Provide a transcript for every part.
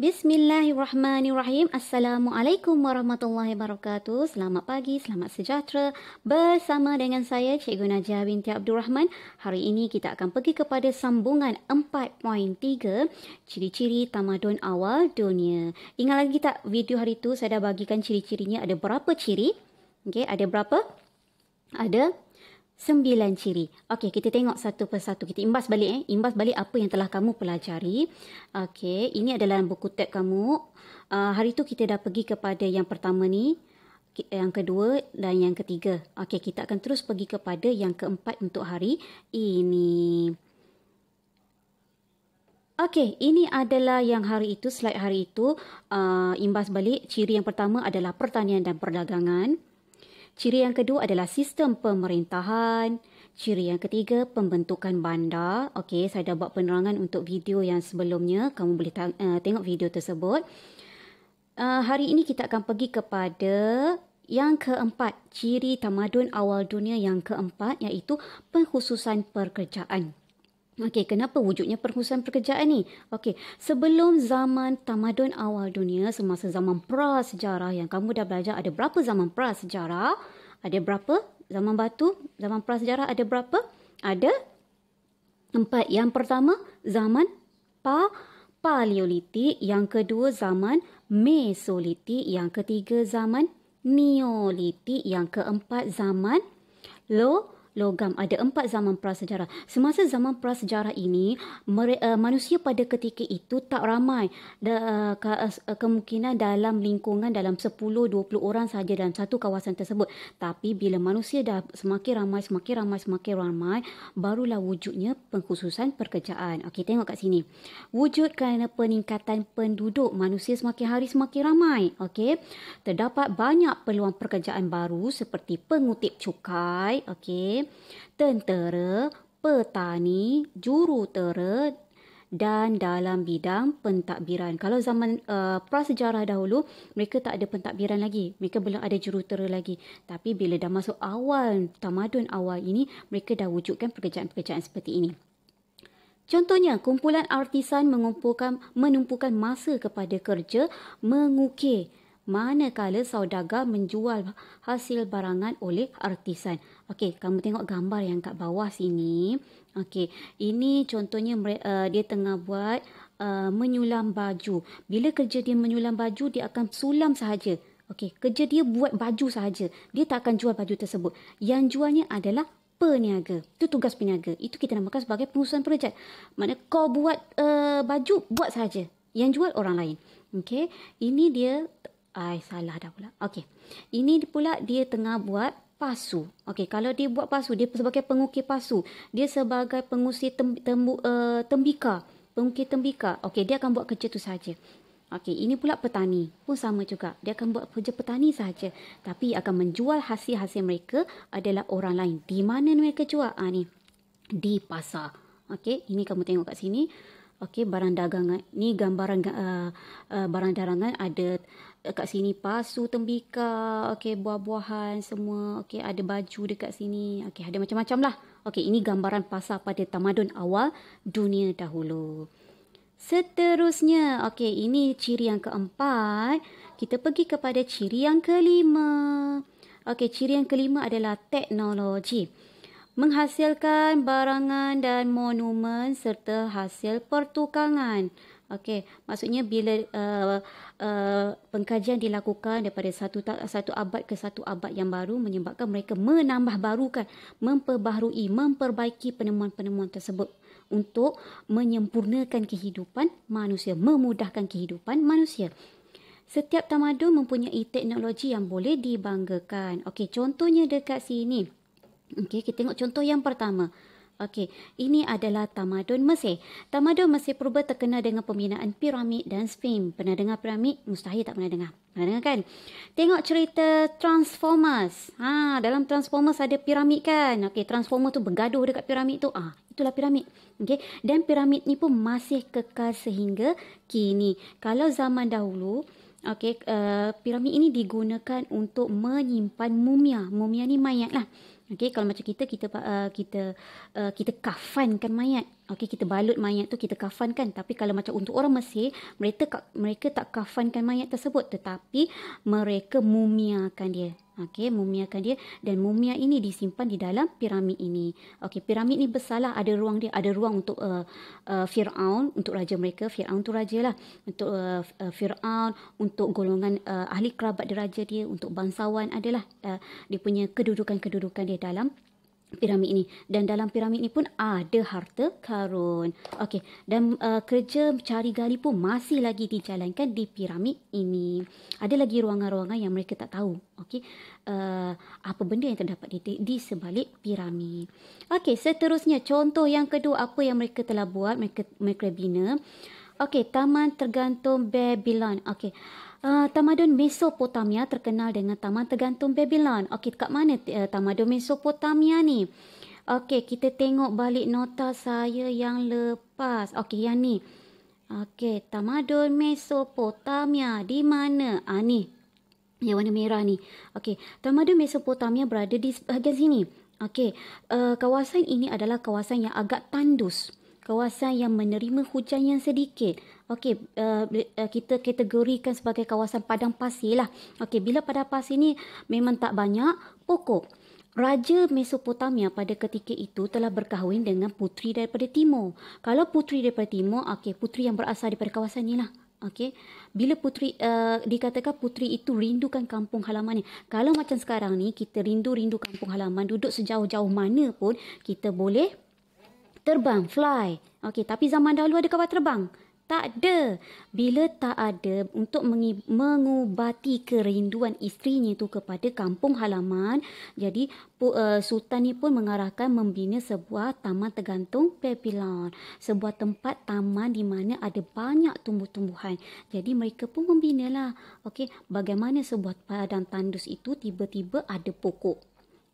Bismillahirrahmanirrahim. Assalamualaikum warahmatullahi wabarakatuh. Selamat pagi, selamat sejahtera. Bersama dengan saya, Cikgu Najah binti Abdul Rahman. Hari ini kita akan pergi kepada sambungan 4.3, Ciri-ciri Tamadun Awal Dunia. Ingat lagi tak video hari tu saya dah bagikan ciri-cirinya ada berapa ciri? Okay, ada berapa? Ada Sembilan ciri. Okey, kita tengok satu persatu. Kita imbas balik eh. Imbas balik apa yang telah kamu pelajari. Okey, ini adalah buku tab kamu. Uh, hari tu kita dah pergi kepada yang pertama ni. Yang kedua dan yang ketiga. Okey, kita akan terus pergi kepada yang keempat untuk hari ini. Okey, ini adalah yang hari itu, slide hari itu. Uh, imbas balik, ciri yang pertama adalah pertanian dan perdagangan. Ciri yang kedua adalah sistem pemerintahan. Ciri yang ketiga, pembentukan bandar. Okey, saya dah buat penerangan untuk video yang sebelumnya. Kamu boleh uh, tengok video tersebut. Uh, hari ini kita akan pergi kepada yang keempat, ciri tamadun awal dunia yang keempat iaitu penghususan pekerjaan. Okey, kenapa wujudnya perhususan pekerjaan ni? Okey, sebelum zaman tamadun awal dunia, semasa zaman prasejarah yang kamu dah belajar, ada berapa zaman prasejarah? Ada berapa? Zaman batu, zaman prasejarah ada berapa? Ada empat. Yang pertama, zaman pa paleolitik. Yang kedua, zaman mesolitik. Yang ketiga, zaman neolitik. Yang keempat, zaman lo logam ada empat zaman prasejarah. Semasa zaman prasejarah ini, eh, manusia pada ketika itu tak ramai. Eh, eh, kemungkinan dalam lingkungan dalam 10-20 orang saja dalam satu kawasan tersebut. Tapi bila manusia dah semakin ramai, semakin ramai, semakin ramai, barulah wujudnya pengkhususan pekerjaan. Okey, tengok kat sini. Wujud kerana peningkatan penduduk manusia semakin hari semakin ramai. Okey, terdapat banyak peluang pekerjaan baru seperti pengutip cukai. Okey. Okay tentera, petani, juru tera dan dalam bidang pentadbiran. Kalau zaman uh, prasejarah dahulu, mereka tak ada pentadbiran lagi. Mereka belum ada jurutera lagi. Tapi bila dah masuk awal, tamadun awal ini, mereka dah wujudkan pekerjaan-pekerjaan seperti ini. Contohnya, kumpulan artisan mengumpulkan menumpukan masa kepada kerja mengukir manakala saudaga menjual hasil barangan oleh artisan. Okey, kamu tengok gambar yang kat bawah sini. Okey, ini contohnya uh, dia tengah buat uh, menyulam baju. Bila kerja dia menyulam baju, dia akan sulam sahaja. Okey, kerja dia buat baju sahaja. Dia tak akan jual baju tersebut. Yang jualnya adalah peniaga. Itu tugas peniaga. Itu kita namakan sebagai pengurusan projek. Mana kau buat uh, baju, buat sahaja. Yang jual orang lain. Okey, ini dia Ai salah dah pula. Okey. Ini pula dia tengah buat pasu. Okey, kalau dia buat pasu, dia sebagai pengukir pasu. Dia sebagai pengusir tem, tembu, uh, tembika. Pengukir tembika. Okey, dia akan buat kerja tu saja. Okey, ini pula petani. Pun sama juga. Dia akan buat kerja petani saja. Tapi akan menjual hasil-hasil mereka adalah orang lain. Di mana mereka jual? Ah, ni. Di pasar. Okey, ini kamu tengok kat sini. Okey, barang dagangan. Ni gambaran uh, uh, barang dagangan ada kat sini pasu tembika, okey buah-buahan semua, okey ada baju dekat sini, okey ada macam-macam lah. Okey ini gambaran pasar pada tamadun awal dunia dahulu. Seterusnya, okey ini ciri yang keempat. Kita pergi kepada ciri yang kelima. Okey, ciri yang kelima adalah teknologi. Menghasilkan barangan dan monumen serta hasil pertukangan. Okey, maksudnya bila uh, uh, pengkajian dilakukan daripada satu satu abad ke satu abad yang baru menyebabkan mereka menambah barukan, memperbaharui, memperbaiki penemuan-penemuan tersebut untuk menyempurnakan kehidupan manusia, memudahkan kehidupan manusia. Setiap tamadun mempunyai teknologi yang boleh dibanggakan. Okey, contohnya dekat sini. Okey, kita tengok contoh yang pertama. Okey, ini adalah tamadun Mesir. Tamadun Mesir purba terkenal dengan pembinaan piramid dan sphinx. Pernah dengar piramid? Mustahil tak pernah dengar. Pernah dengar kan? Tengok cerita Transformers. Ha, dalam Transformers ada piramid kan? Okey, Transformers tu bergaduh dekat piramid tu. Ah, ha, itulah piramid. Okey, dan piramid ni pun masih kekal sehingga kini. Kalau zaman dahulu, Okey, uh, piramid ini digunakan untuk menyimpan mumia. Mumia ni mayat lah. Okey, kalau macam kita kita uh, kita uh, kita kafankan mayat. Okey kita balut mayat tu kita kafankan tapi kalau macam untuk orang Mesir mereka mereka tak kafankan mayat tersebut tetapi mereka mumiakan dia. Okey mumiakan dia dan mumia ini disimpan di dalam piramid ini. Okey piramid ni besarlah ada ruang dia ada ruang untuk uh, uh, Firaun untuk raja mereka Firaun tu rajalah untuk uh, uh, Firaun untuk golongan uh, ahli kerabat diraja dia untuk bangsawan adalah uh, dia punya kedudukan-kedudukan dia dalam piramid ini dan dalam piramid ini pun ada harta karun. Okey, dan uh, kerja cari gali pun masih lagi dijalankan di piramid ini. Ada lagi ruangan-ruangan yang mereka tak tahu. Okey, uh, apa benda yang terdapat di, di sebalik piramid. Okey, seterusnya contoh yang kedua apa yang mereka telah buat, mereka mereka bina. Okey, taman tergantung Babylon. Okey. Uh, tamadun Mesopotamia terkenal dengan Taman Tergantung Babylon. Okey, dekat mana uh, Tamadun Mesopotamia ni? Okey, kita tengok balik nota saya yang lepas. Okey, yang ni. Okey, Tamadun Mesopotamia di mana? Ah ni. Yang warna merah ni. Okey, Tamadun Mesopotamia berada di eh, bahagian sini. Okey, uh, kawasan ini adalah kawasan yang agak tandus kawasan yang menerima hujan yang sedikit. Okey, uh, kita kategorikan sebagai kawasan padang pasir lah. Okey, bila padang pasir ni memang tak banyak pokok. Raja Mesopotamia pada ketika itu telah berkahwin dengan putri daripada timur. Kalau putri daripada timur, okey, putri yang berasal daripada kawasan ni lah. Okey. Bila putri uh, dikatakan putri itu rindukan kampung halamannya. Kalau macam sekarang ni kita rindu-rindu kampung halaman, duduk sejauh-jauh mana pun kita boleh terbang fly. Okey, tapi zaman dahulu ada kapal terbang? Tak ada. Bila tak ada untuk mengubati kerinduan isterinya itu kepada kampung halaman, jadi eh, sultan ni pun mengarahkan membina sebuah taman tergantung pepilon, sebuah tempat taman di mana ada banyak tumbuh-tumbuhan. Jadi mereka pun membina lah, Okey, bagaimana sebuah padang tandus itu tiba-tiba ada pokok?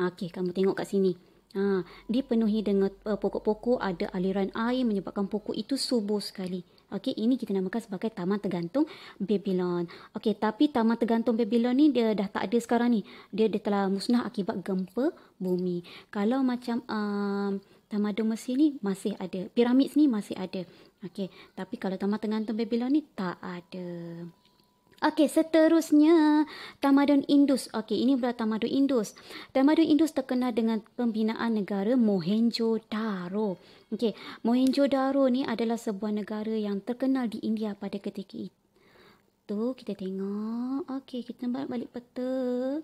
Okey, kamu tengok kat sini. Ha, dipenuhi dengan uh, pokok-pokok ada aliran air menyebabkan pokok itu subur sekali. Okey, ini kita namakan sebagai Taman Tergantung Babylon. Okey, tapi Taman Tergantung Babylon ni dia dah tak ada sekarang ni. Dia dia telah musnah akibat gempa bumi. Kalau macam um, Tamadun Mesir ni masih ada. Piramid ni masih ada. Okey, tapi kalau Taman Tergantung Babylon ni tak ada. Okey, seterusnya Tamadun Indus. Okey, ini adalah Tamadun Indus. Tamadun Indus terkenal dengan pembinaan negara Mohenjo-daro. Okey, Mohenjo-daro ni adalah sebuah negara yang terkenal di India pada ketika itu. Tu, Kita tengok. Okey, kita balik peta.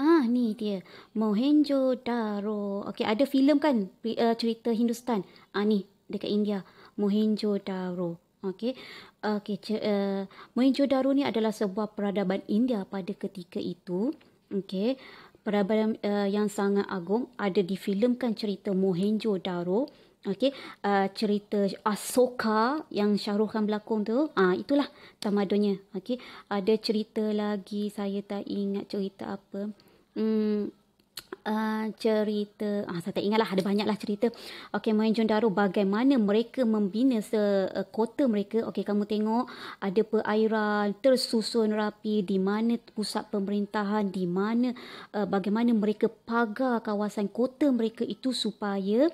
Ah, ni dia. Mohenjo-daro. Okey, ada filem kan eh, cerita Hindustan. Ah, ni dekat India. Mohenjo-daro. Okey. Okey, uh, eh, Mohenjo-daro ni adalah sebuah peradaban India pada ketika itu. Okey. Peradaban uh, yang sangat agung ada difilemkan cerita Mohenjo-daro. Okey, uh, cerita Asoka yang Shahrukh Khan berlakon tu, ah uh, itulah tamadunnya. Okey, ada cerita lagi saya tak ingat cerita apa. Hmm, Uh, cerita ah saya tak ingat lah, ada banyaklah cerita okey Mohenjo-daro bagaimana mereka membina se eh, kota mereka okey kamu tengok ada perairan tersusun rapi di mana pusat pemerintahan di mana uh, bagaimana mereka pagar kawasan kota mereka itu supaya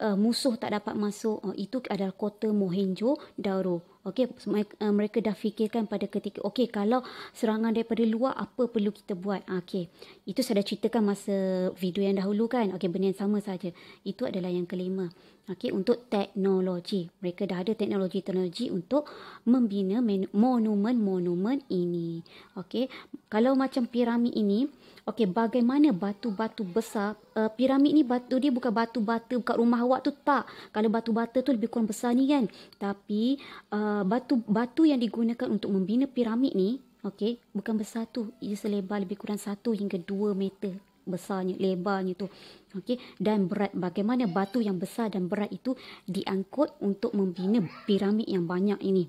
uh, musuh tak dapat masuk Oh, itu adalah kota Mohenjo-daro Okey, eh, mereka dah fikirkan pada ketika okey kalau serangan daripada luar apa perlu kita buat? Ah, okey. Itu saya dah ceritakan masa video yang dahulu kan. Okey, benda yang sama saja. Itu adalah yang kelima. Okey, untuk teknologi. Mereka dah ada teknologi-teknologi untuk membina monumen-monumen ini. Okey. Kalau macam piramid ini, okey, bagaimana batu-batu besar? Uh, piramid ni batu dia bukan batu batu bukan rumah awak tu tak. Kalau batu batu tu lebih kurang besar ni kan. Tapi uh, Uh, batu batu yang digunakan untuk membina piramid ni, okey, bukan besar tu. Ia selebar lebih kurang 1 hingga 2 meter besarnya, lebarnya tu. Okey, dan berat bagaimana batu yang besar dan berat itu diangkut untuk membina piramid yang banyak ini.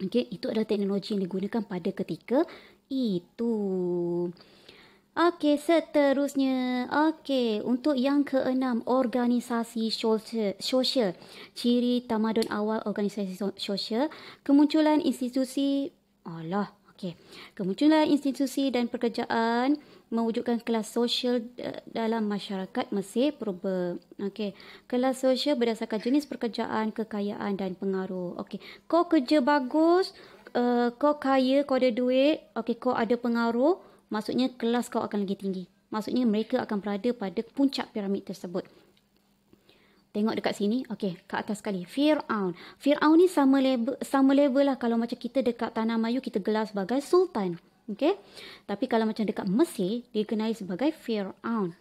Okey, itu adalah teknologi yang digunakan pada ketika itu. Okey, seterusnya. Okey, untuk yang keenam, organisasi sosial. Ciri tamadun awal organisasi sosial, kemunculan institusi, alah, okey. Kemunculan institusi dan pekerjaan mewujudkan kelas sosial dalam masyarakat Mesir purba. Okey, kelas sosial berdasarkan jenis pekerjaan, kekayaan dan pengaruh. Okey, kau kerja bagus, uh, kau kaya, kau ada duit, okey, kau ada pengaruh, maksudnya kelas kau akan lagi tinggi. Maksudnya mereka akan berada pada puncak piramid tersebut. Tengok dekat sini. Okey, ke atas sekali. Fir'aun. Fir'aun ni sama level, sama level lah kalau macam kita dekat Tanah Mayu, kita gelar sebagai Sultan. Okey? Tapi kalau macam dekat Mesir, dikenali sebagai Fir'aun.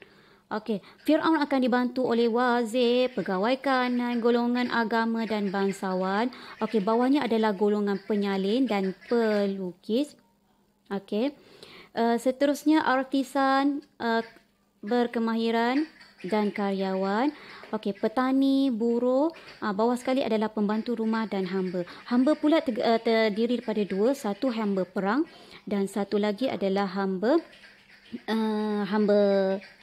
Okey, Fir'aun akan dibantu oleh wazir, pegawai kanan, golongan agama dan bangsawan. Okey, bawahnya adalah golongan penyalin dan pelukis. Okey, Eh, seterusnya artisan uh, berkemahiran dan karyawan. Okey, petani, buruh, uh, bawah sekali adalah pembantu rumah dan hamba. Hamba pula te- uh, eh, terdiri daripada dua, satu hamba perang dan satu lagi adalah hamba uh, hamba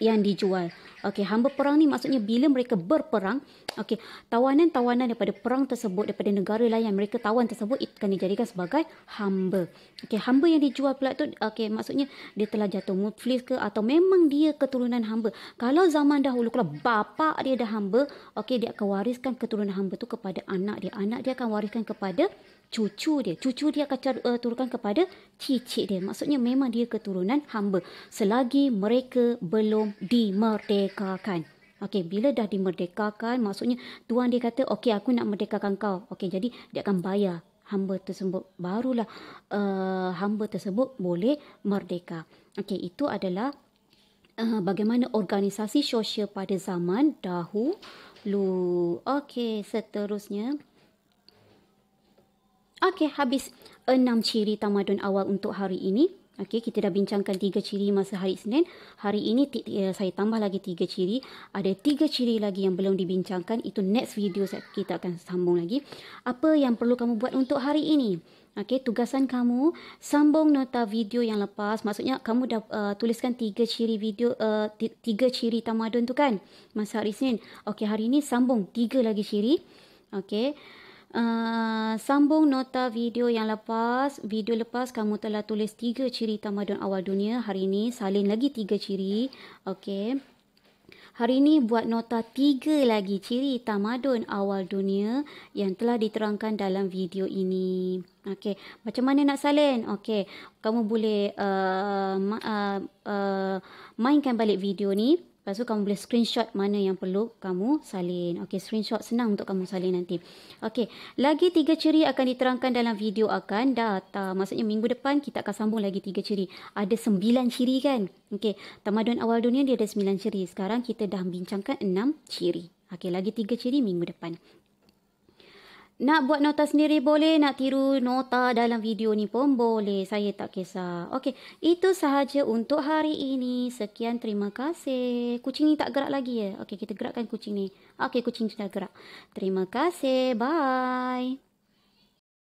yang dijual. Okey, hamba perang ni maksudnya bila mereka berperang, okey, tawanan-tawanan daripada perang tersebut daripada negara lain yang mereka tawan tersebut itu akan dijadikan sebagai hamba. Okey, hamba yang dijual pula tu okey, maksudnya dia telah jatuh muflis ke atau memang dia keturunan hamba. Kalau zaman dahulu kalau bapa dia dah hamba, okey dia akan wariskan keturunan hamba tu kepada anak dia. Anak dia akan wariskan kepada cucu dia. Cucu dia akan uh, turunkan kepada cicit dia. Maksudnya memang dia keturunan hamba selagi mereka belum dimerdek dimerdekakan. Okey, bila dah dimerdekakan, maksudnya tuan dia kata, okey, aku nak merdekakan kau. Okey, jadi dia akan bayar hamba tersebut. Barulah uh, hamba tersebut boleh merdeka. Okey, itu adalah uh, bagaimana organisasi sosial pada zaman dahulu. Okey, seterusnya. Okey, habis enam ciri tamadun awal untuk hari ini. Okey, kita dah bincangkan tiga ciri masa hari Senin. Hari ini eh, saya tambah lagi tiga ciri. Ada tiga ciri lagi yang belum dibincangkan. Itu next video kita akan sambung lagi. Apa yang perlu kamu buat untuk hari ini? Okey, tugasan kamu sambung nota video yang lepas. Maksudnya kamu dah uh, tuliskan tiga ciri video uh, tiga ciri tamadun tu kan masa hari Senin. Okey, hari ini sambung tiga lagi ciri. Okey. Ah, sambung nota video yang lepas video lepas kamu telah tulis tiga ciri tamadun awal dunia hari ini salin lagi tiga ciri okey hari ini buat nota tiga lagi ciri tamadun awal dunia yang telah diterangkan dalam video ini okey macam mana nak salin okey kamu boleh uh, uh, uh, mainkan balik video ni Lepas tu kamu boleh screenshot mana yang perlu kamu salin. Okey, screenshot senang untuk kamu salin nanti. Okey, lagi tiga ciri akan diterangkan dalam video akan data. Maksudnya minggu depan kita akan sambung lagi tiga ciri. Ada sembilan ciri kan? Okey, tamadun awal dunia dia ada sembilan ciri. Sekarang kita dah bincangkan enam ciri. Okey, lagi tiga ciri minggu depan. Nak buat nota sendiri boleh, nak tiru nota dalam video ni pun boleh. Saya tak kisah. Okey, itu sahaja untuk hari ini. Sekian, terima kasih. Kucing ni tak gerak lagi ya? Okey, kita gerakkan kucing ni. Okey, kucing sudah gerak. Terima kasih. Bye.